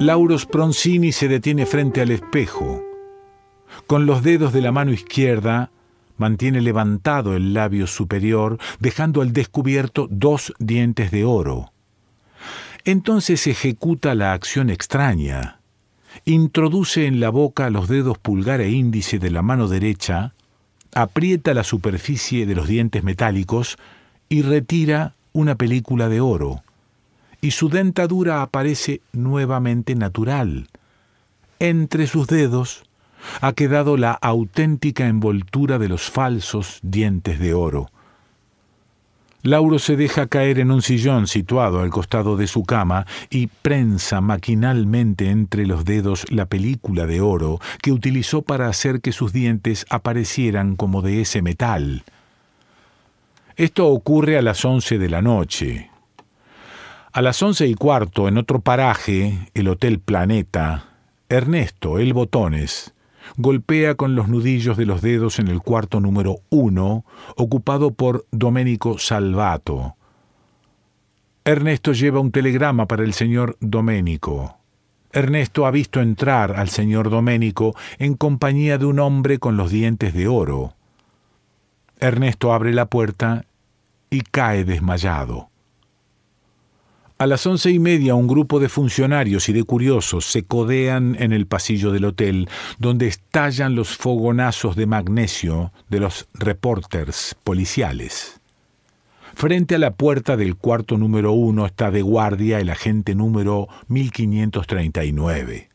Lauros Pronsini se detiene frente al espejo. Con los dedos de la mano izquierda mantiene levantado el labio superior, dejando al descubierto dos dientes de oro. Entonces ejecuta la acción extraña. Introduce en la boca los dedos pulgar e índice de la mano derecha, aprieta la superficie de los dientes metálicos y retira una película de oro y su dentadura aparece nuevamente natural. Entre sus dedos ha quedado la auténtica envoltura de los falsos dientes de oro. Lauro se deja caer en un sillón situado al costado de su cama y prensa maquinalmente entre los dedos la película de oro que utilizó para hacer que sus dientes aparecieran como de ese metal. Esto ocurre a las once de la noche, a las once y cuarto, en otro paraje, el Hotel Planeta, Ernesto, el Botones, golpea con los nudillos de los dedos en el cuarto número uno, ocupado por Domenico Salvato. Ernesto lleva un telegrama para el señor Domenico. Ernesto ha visto entrar al señor Domenico en compañía de un hombre con los dientes de oro. Ernesto abre la puerta y cae desmayado. A las once y media un grupo de funcionarios y de curiosos se codean en el pasillo del hotel, donde estallan los fogonazos de magnesio de los reporters policiales. Frente a la puerta del cuarto número uno está de guardia el agente número 1539.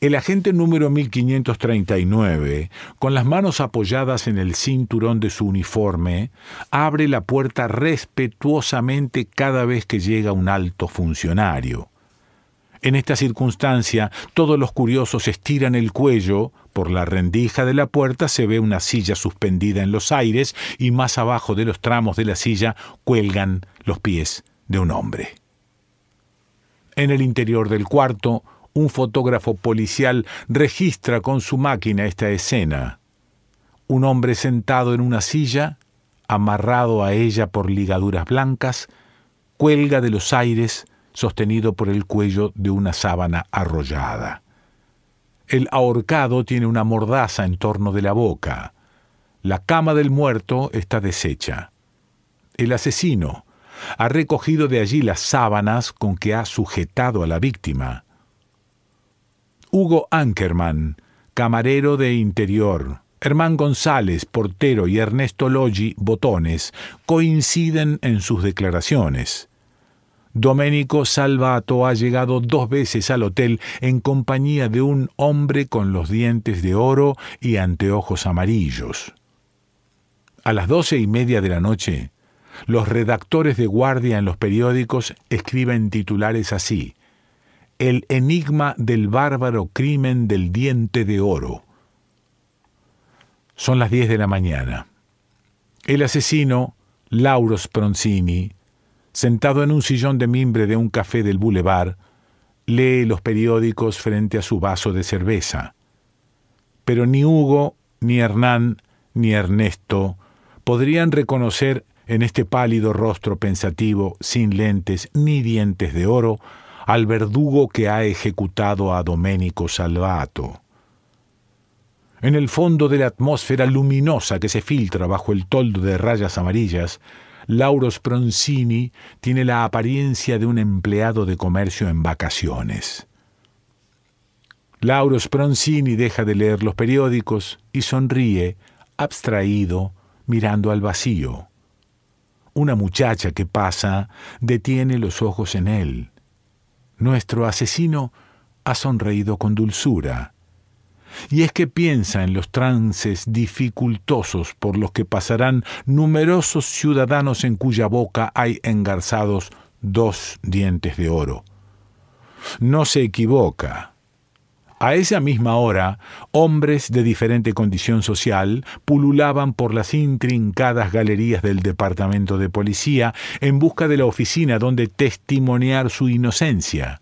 El agente número 1539, con las manos apoyadas en el cinturón de su uniforme, abre la puerta respetuosamente cada vez que llega un alto funcionario. En esta circunstancia, todos los curiosos estiran el cuello, por la rendija de la puerta se ve una silla suspendida en los aires y más abajo de los tramos de la silla cuelgan los pies de un hombre. En el interior del cuarto, un fotógrafo policial registra con su máquina esta escena. Un hombre sentado en una silla, amarrado a ella por ligaduras blancas, cuelga de los aires sostenido por el cuello de una sábana arrollada. El ahorcado tiene una mordaza en torno de la boca. La cama del muerto está deshecha. El asesino ha recogido de allí las sábanas con que ha sujetado a la víctima. Hugo Ankerman, camarero de interior, Hermán González, portero, y Ernesto Loggi, botones, coinciden en sus declaraciones. Domenico Salvato ha llegado dos veces al hotel en compañía de un hombre con los dientes de oro y anteojos amarillos. A las doce y media de la noche, los redactores de guardia en los periódicos escriben titulares así el enigma del bárbaro crimen del diente de oro. Son las diez de la mañana. El asesino, Lauros Proncini, sentado en un sillón de mimbre de un café del boulevard, lee los periódicos frente a su vaso de cerveza. Pero ni Hugo, ni Hernán, ni Ernesto podrían reconocer en este pálido rostro pensativo, sin lentes ni dientes de oro, al verdugo que ha ejecutado a Domenico Salvato. En el fondo de la atmósfera luminosa que se filtra bajo el toldo de rayas amarillas, Lauro Spronzini tiene la apariencia de un empleado de comercio en vacaciones. Lauro Spronzini deja de leer los periódicos y sonríe, abstraído, mirando al vacío. Una muchacha que pasa detiene los ojos en él. Nuestro asesino ha sonreído con dulzura. Y es que piensa en los trances dificultosos por los que pasarán numerosos ciudadanos en cuya boca hay engarzados dos dientes de oro. No se equivoca. A esa misma hora, hombres de diferente condición social pululaban por las intrincadas galerías del departamento de policía en busca de la oficina donde testimoniar su inocencia.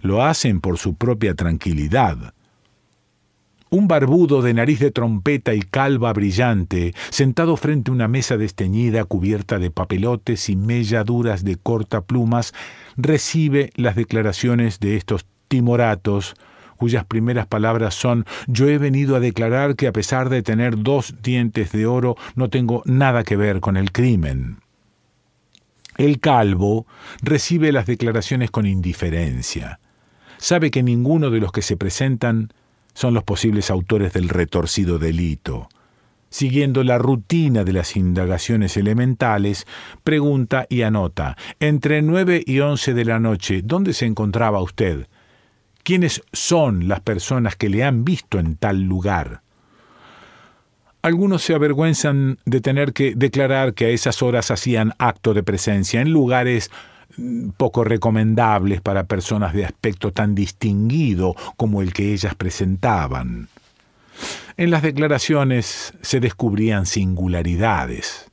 Lo hacen por su propia tranquilidad. Un barbudo de nariz de trompeta y calva brillante, sentado frente a una mesa desteñida cubierta de papelotes y melladuras de corta plumas, recibe las declaraciones de estos timoratos cuyas primeras palabras son Yo he venido a declarar que a pesar de tener dos dientes de oro, no tengo nada que ver con el crimen. El calvo recibe las declaraciones con indiferencia. Sabe que ninguno de los que se presentan son los posibles autores del retorcido delito. Siguiendo la rutina de las indagaciones elementales, pregunta y anota. Entre nueve y once de la noche, ¿dónde se encontraba usted? quiénes son las personas que le han visto en tal lugar. Algunos se avergüenzan de tener que declarar que a esas horas hacían acto de presencia en lugares mm, poco recomendables para personas de aspecto tan distinguido como el que ellas presentaban. En las declaraciones se descubrían singularidades.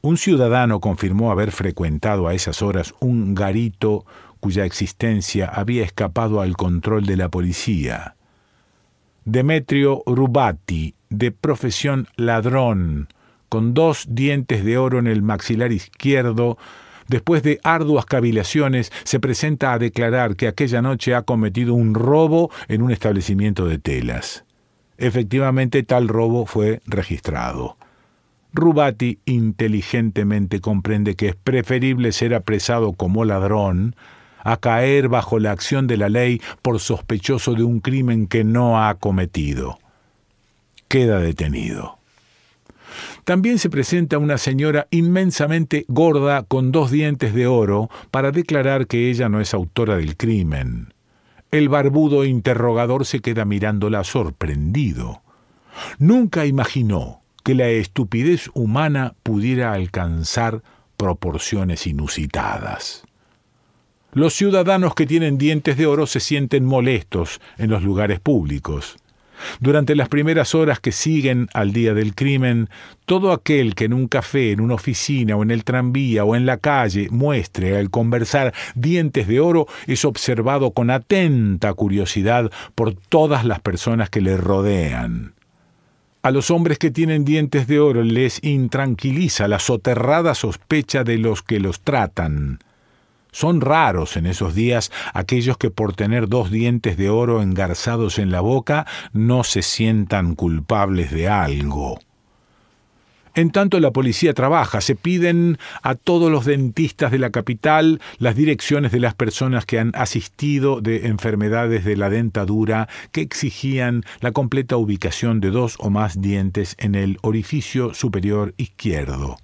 Un ciudadano confirmó haber frecuentado a esas horas un garito cuya existencia había escapado al control de la policía. Demetrio Rubati, de profesión ladrón, con dos dientes de oro en el maxilar izquierdo, después de arduas cavilaciones, se presenta a declarar que aquella noche ha cometido un robo en un establecimiento de telas. Efectivamente, tal robo fue registrado. Rubati inteligentemente comprende que es preferible ser apresado como ladrón a caer bajo la acción de la ley por sospechoso de un crimen que no ha cometido. Queda detenido. También se presenta una señora inmensamente gorda con dos dientes de oro para declarar que ella no es autora del crimen. El barbudo interrogador se queda mirándola sorprendido. Nunca imaginó que la estupidez humana pudiera alcanzar proporciones inusitadas los ciudadanos que tienen dientes de oro se sienten molestos en los lugares públicos. Durante las primeras horas que siguen al día del crimen, todo aquel que en un café, en una oficina o en el tranvía o en la calle muestre al conversar dientes de oro es observado con atenta curiosidad por todas las personas que le rodean. A los hombres que tienen dientes de oro les intranquiliza la soterrada sospecha de los que los tratan. Son raros en esos días aquellos que por tener dos dientes de oro engarzados en la boca no se sientan culpables de algo. En tanto la policía trabaja, se piden a todos los dentistas de la capital las direcciones de las personas que han asistido de enfermedades de la dentadura que exigían la completa ubicación de dos o más dientes en el orificio superior izquierdo.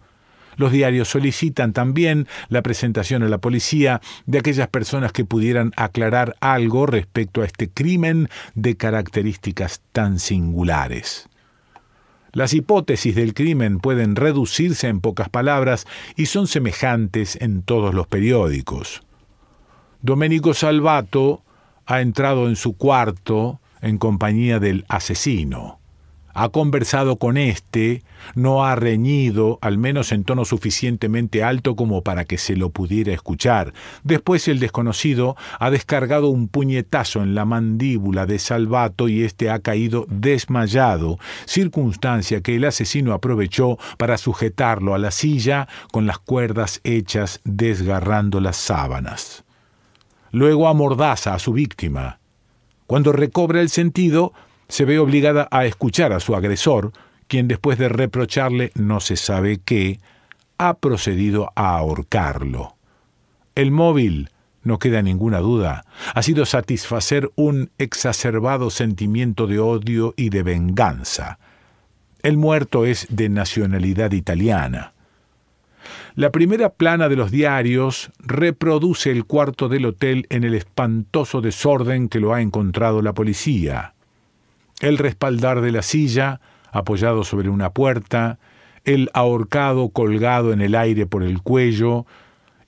Los diarios solicitan también la presentación a la policía de aquellas personas que pudieran aclarar algo respecto a este crimen de características tan singulares. Las hipótesis del crimen pueden reducirse en pocas palabras y son semejantes en todos los periódicos. Domenico Salvato ha entrado en su cuarto en compañía del asesino ha conversado con éste, no ha reñido, al menos en tono suficientemente alto como para que se lo pudiera escuchar. Después el desconocido ha descargado un puñetazo en la mandíbula de Salvato y éste ha caído desmayado, circunstancia que el asesino aprovechó para sujetarlo a la silla con las cuerdas hechas desgarrando las sábanas. Luego amordaza a su víctima. Cuando recobra el sentido, se ve obligada a escuchar a su agresor, quien después de reprocharle no se sabe qué, ha procedido a ahorcarlo. El móvil, no queda ninguna duda, ha sido satisfacer un exacerbado sentimiento de odio y de venganza. El muerto es de nacionalidad italiana. La primera plana de los diarios reproduce el cuarto del hotel en el espantoso desorden que lo ha encontrado la policía el respaldar de la silla, apoyado sobre una puerta, el ahorcado colgado en el aire por el cuello,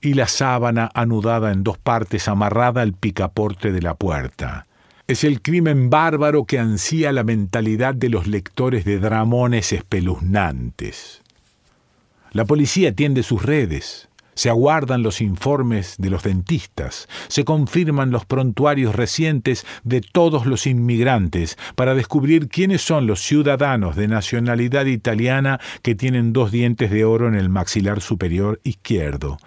y la sábana anudada en dos partes amarrada al picaporte de la puerta. Es el crimen bárbaro que ansía la mentalidad de los lectores de dramones espeluznantes. La policía tiende sus redes. Se aguardan los informes de los dentistas, se confirman los prontuarios recientes de todos los inmigrantes para descubrir quiénes son los ciudadanos de nacionalidad italiana que tienen dos dientes de oro en el maxilar superior izquierdo.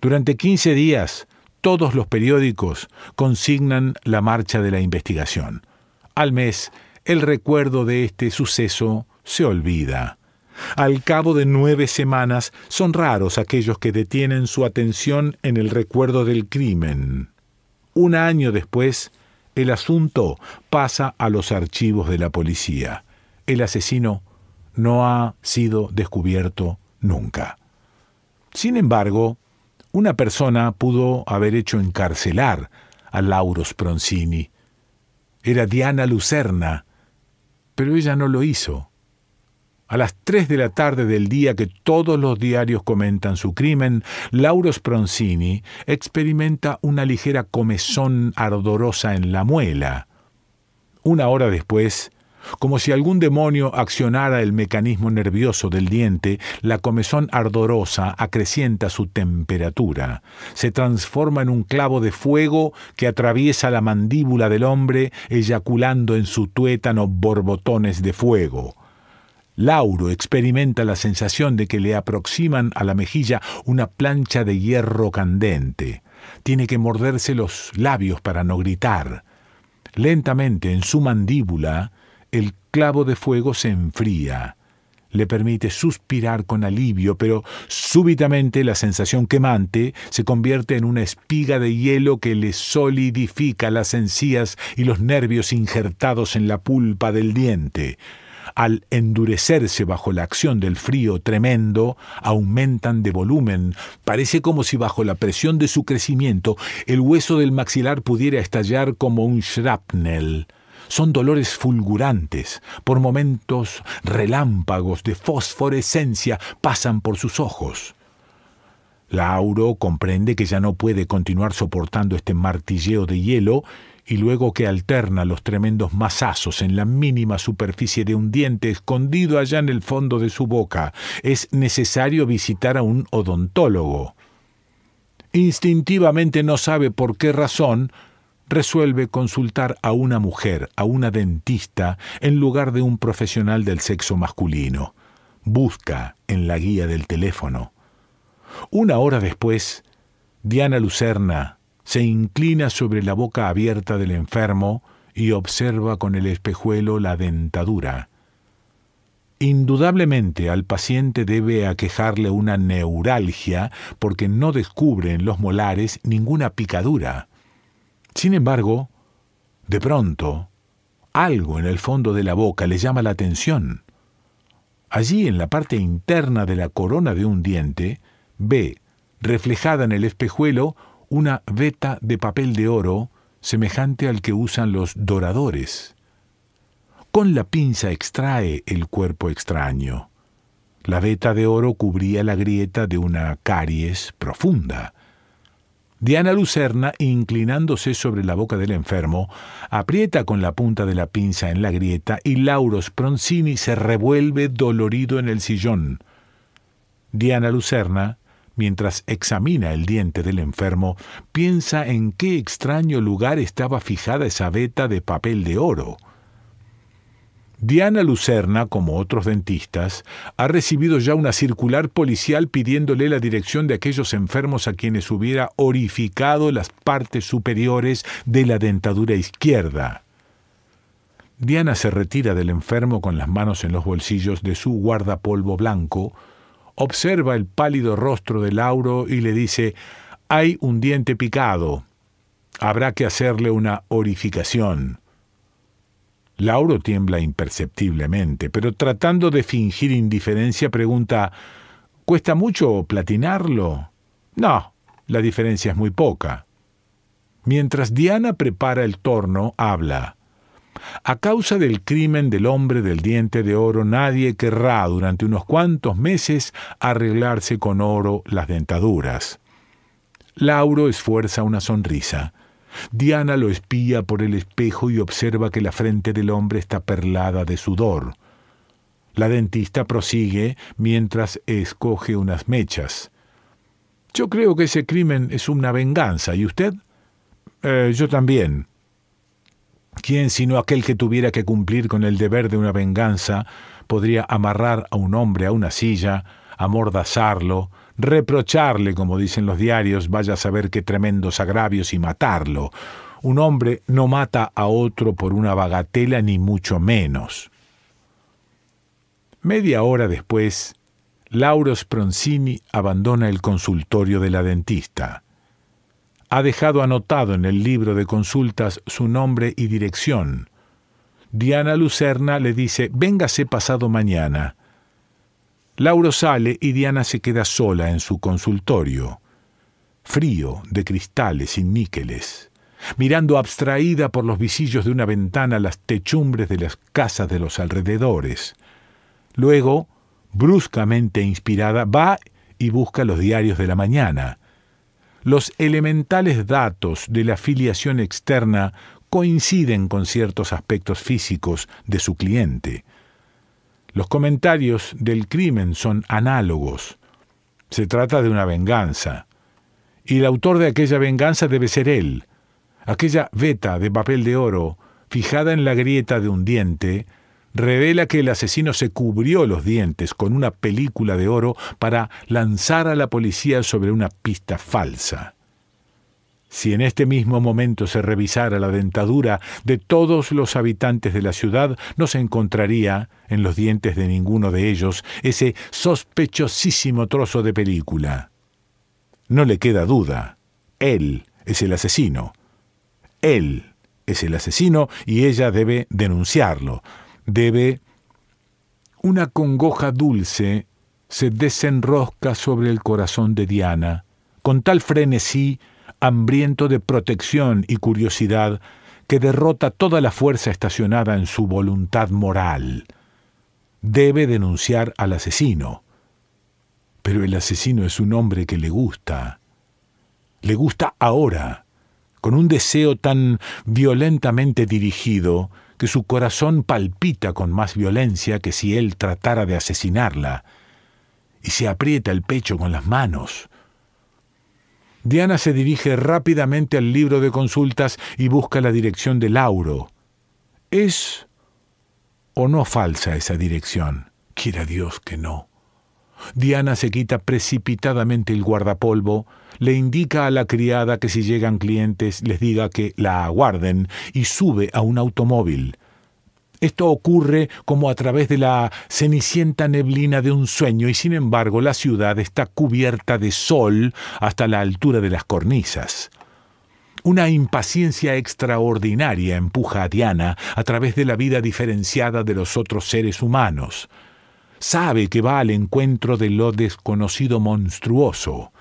Durante 15 días, todos los periódicos consignan la marcha de la investigación. Al mes, el recuerdo de este suceso se olvida. Al cabo de nueve semanas son raros aquellos que detienen su atención en el recuerdo del crimen. Un año después, el asunto pasa a los archivos de la policía. El asesino no ha sido descubierto nunca. Sin embargo, una persona pudo haber hecho encarcelar a Lauro Proncini. Era Diana Lucerna, pero ella no lo hizo. A las 3 de la tarde del día que todos los diarios comentan su crimen, Lauro Spronzini experimenta una ligera comezón ardorosa en la muela. Una hora después, como si algún demonio accionara el mecanismo nervioso del diente, la comezón ardorosa acrecienta su temperatura, se transforma en un clavo de fuego que atraviesa la mandíbula del hombre, eyaculando en su tuétano borbotones de fuego. Lauro experimenta la sensación de que le aproximan a la mejilla una plancha de hierro candente. Tiene que morderse los labios para no gritar. Lentamente en su mandíbula el clavo de fuego se enfría. Le permite suspirar con alivio, pero súbitamente la sensación quemante se convierte en una espiga de hielo que le solidifica las encías y los nervios injertados en la pulpa del diente al endurecerse bajo la acción del frío tremendo, aumentan de volumen. Parece como si bajo la presión de su crecimiento el hueso del maxilar pudiera estallar como un shrapnel. Son dolores fulgurantes, por momentos relámpagos de fosforescencia pasan por sus ojos. Lauro comprende que ya no puede continuar soportando este martilleo de hielo y luego que alterna los tremendos masazos en la mínima superficie de un diente escondido allá en el fondo de su boca, es necesario visitar a un odontólogo. Instintivamente no sabe por qué razón, resuelve consultar a una mujer, a una dentista, en lugar de un profesional del sexo masculino. Busca en la guía del teléfono. Una hora después, Diana Lucerna, se inclina sobre la boca abierta del enfermo y observa con el espejuelo la dentadura. Indudablemente al paciente debe aquejarle una neuralgia porque no descubre en los molares ninguna picadura. Sin embargo, de pronto, algo en el fondo de la boca le llama la atención. Allí, en la parte interna de la corona de un diente, ve, reflejada en el espejuelo, una veta de papel de oro semejante al que usan los doradores. Con la pinza extrae el cuerpo extraño. La veta de oro cubría la grieta de una caries profunda. Diana Lucerna, inclinándose sobre la boca del enfermo, aprieta con la punta de la pinza en la grieta y Lauros pronsini se revuelve dolorido en el sillón. Diana Lucerna Mientras examina el diente del enfermo, piensa en qué extraño lugar estaba fijada esa veta de papel de oro. Diana Lucerna, como otros dentistas, ha recibido ya una circular policial pidiéndole la dirección de aquellos enfermos a quienes hubiera orificado las partes superiores de la dentadura izquierda. Diana se retira del enfermo con las manos en los bolsillos de su guardapolvo blanco, observa el pálido rostro de Lauro y le dice, hay un diente picado, habrá que hacerle una orificación. Lauro tiembla imperceptiblemente, pero tratando de fingir indiferencia pregunta, ¿cuesta mucho platinarlo? No, la diferencia es muy poca. Mientras Diana prepara el torno, habla. A causa del crimen del hombre del diente de oro, nadie querrá durante unos cuantos meses arreglarse con oro las dentaduras. Lauro esfuerza una sonrisa. Diana lo espía por el espejo y observa que la frente del hombre está perlada de sudor. La dentista prosigue mientras escoge unas mechas. Yo creo que ese crimen es una venganza. ¿Y usted? Eh, yo también. ¿Quién sino aquel que tuviera que cumplir con el deber de una venganza podría amarrar a un hombre a una silla, amordazarlo, reprocharle, como dicen los diarios, vaya a saber qué tremendos agravios y matarlo? Un hombre no mata a otro por una bagatela ni mucho menos. Media hora después, Lauro Sproncini abandona el consultorio de la dentista ha dejado anotado en el libro de consultas su nombre y dirección. Diana Lucerna le dice, véngase pasado mañana. Lauro sale y Diana se queda sola en su consultorio, frío, de cristales y níqueles, mirando abstraída por los visillos de una ventana las techumbres de las casas de los alrededores. Luego, bruscamente inspirada, va y busca los diarios de la mañana. Los elementales datos de la filiación externa coinciden con ciertos aspectos físicos de su cliente. Los comentarios del crimen son análogos. Se trata de una venganza. Y el autor de aquella venganza debe ser él. Aquella veta de papel de oro, fijada en la grieta de un diente, revela que el asesino se cubrió los dientes con una película de oro para lanzar a la policía sobre una pista falsa. Si en este mismo momento se revisara la dentadura de todos los habitantes de la ciudad, no se encontraría en los dientes de ninguno de ellos ese sospechosísimo trozo de película. No le queda duda. Él es el asesino. Él es el asesino y ella debe denunciarlo, debe una congoja dulce se desenrosca sobre el corazón de Diana, con tal frenesí, hambriento de protección y curiosidad, que derrota toda la fuerza estacionada en su voluntad moral. Debe denunciar al asesino. Pero el asesino es un hombre que le gusta. Le gusta ahora, con un deseo tan violentamente dirigido, que su corazón palpita con más violencia que si él tratara de asesinarla, y se aprieta el pecho con las manos. Diana se dirige rápidamente al libro de consultas y busca la dirección de Lauro. ¿Es o no falsa esa dirección? Quiera Dios que no. Diana se quita precipitadamente el guardapolvo, le indica a la criada que si llegan clientes les diga que la aguarden y sube a un automóvil. Esto ocurre como a través de la cenicienta neblina de un sueño y sin embargo la ciudad está cubierta de sol hasta la altura de las cornisas. Una impaciencia extraordinaria empuja a Diana a través de la vida diferenciada de los otros seres humanos sabe que va al encuentro de lo desconocido monstruoso.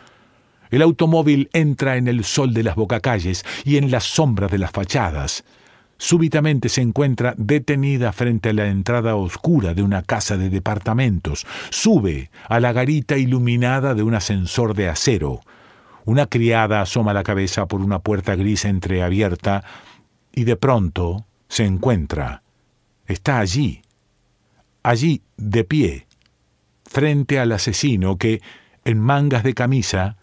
El automóvil entra en el sol de las bocacalles y en las sombras de las fachadas. Súbitamente se encuentra detenida frente a la entrada oscura de una casa de departamentos. Sube a la garita iluminada de un ascensor de acero. Una criada asoma la cabeza por una puerta gris entreabierta y de pronto se encuentra. Está allí, allí de pie, frente al asesino que, en mangas de camisa,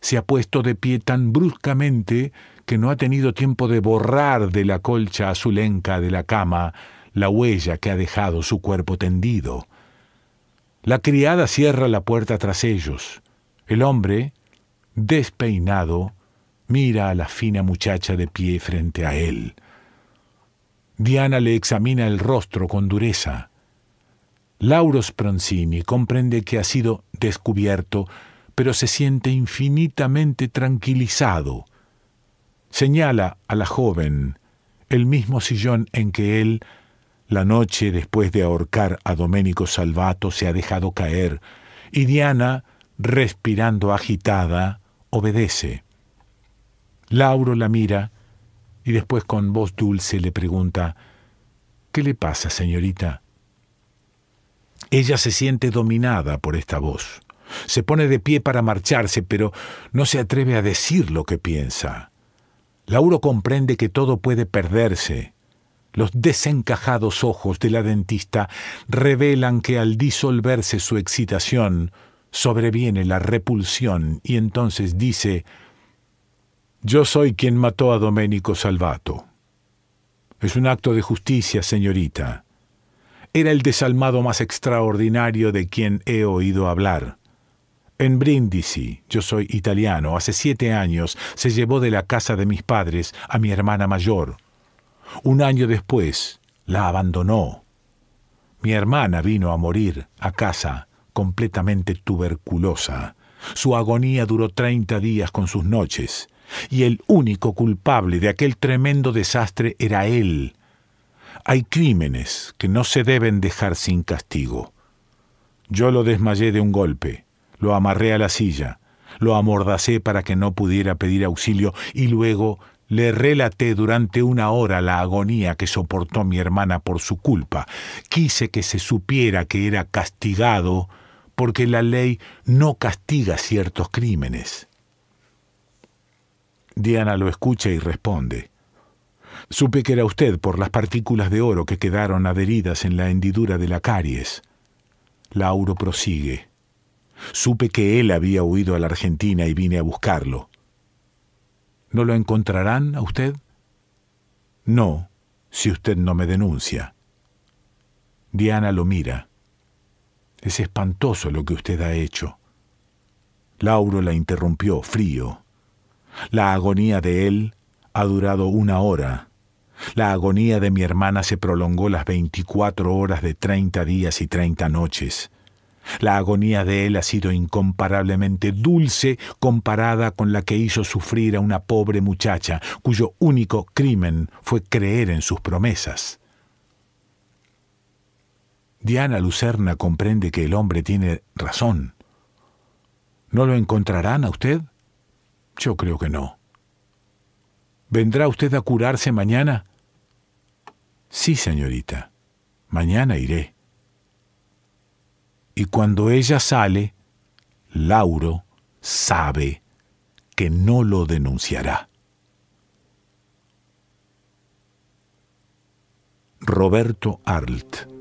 se ha puesto de pie tan bruscamente que no ha tenido tiempo de borrar de la colcha azulenca de la cama la huella que ha dejado su cuerpo tendido. La criada cierra la puerta tras ellos. El hombre, despeinado, mira a la fina muchacha de pie frente a él. Diana le examina el rostro con dureza. Lauro Spronzini comprende que ha sido descubierto, pero se siente infinitamente tranquilizado. Señala a la joven el mismo sillón en que él, la noche después de ahorcar a Domenico Salvato, se ha dejado caer, y Diana, respirando agitada, obedece. Lauro la mira y después con voz dulce le pregunta, ¿Qué le pasa, señorita? Ella se siente dominada por esta voz. Se pone de pie para marcharse, pero no se atreve a decir lo que piensa. Lauro comprende que todo puede perderse. Los desencajados ojos de la dentista revelan que al disolverse su excitación, sobreviene la repulsión y entonces dice, Yo soy quien mató a Domenico Salvato. Es un acto de justicia, señorita era el desalmado más extraordinario de quien he oído hablar. En Brindisi, yo soy italiano, hace siete años se llevó de la casa de mis padres a mi hermana mayor. Un año después, la abandonó. Mi hermana vino a morir a casa, completamente tuberculosa. Su agonía duró treinta días con sus noches, y el único culpable de aquel tremendo desastre era él, hay crímenes que no se deben dejar sin castigo. Yo lo desmayé de un golpe, lo amarré a la silla, lo amordacé para que no pudiera pedir auxilio y luego le relaté durante una hora la agonía que soportó mi hermana por su culpa. Quise que se supiera que era castigado porque la ley no castiga ciertos crímenes. Diana lo escucha y responde. Supe que era usted por las partículas de oro que quedaron adheridas en la hendidura de la caries. Lauro prosigue. Supe que él había huido a la Argentina y vine a buscarlo. ¿No lo encontrarán a usted? No, si usted no me denuncia. Diana lo mira. Es espantoso lo que usted ha hecho. Lauro la interrumpió, frío. La agonía de él ha durado una hora la agonía de mi hermana se prolongó las 24 horas de 30 días y 30 noches. La agonía de él ha sido incomparablemente dulce comparada con la que hizo sufrir a una pobre muchacha cuyo único crimen fue creer en sus promesas. Diana Lucerna comprende que el hombre tiene razón. ¿No lo encontrarán a usted? Yo creo que no. ¿Vendrá usted a curarse mañana? Sí, señorita, mañana iré. Y cuando ella sale, Lauro sabe que no lo denunciará. Roberto Arlt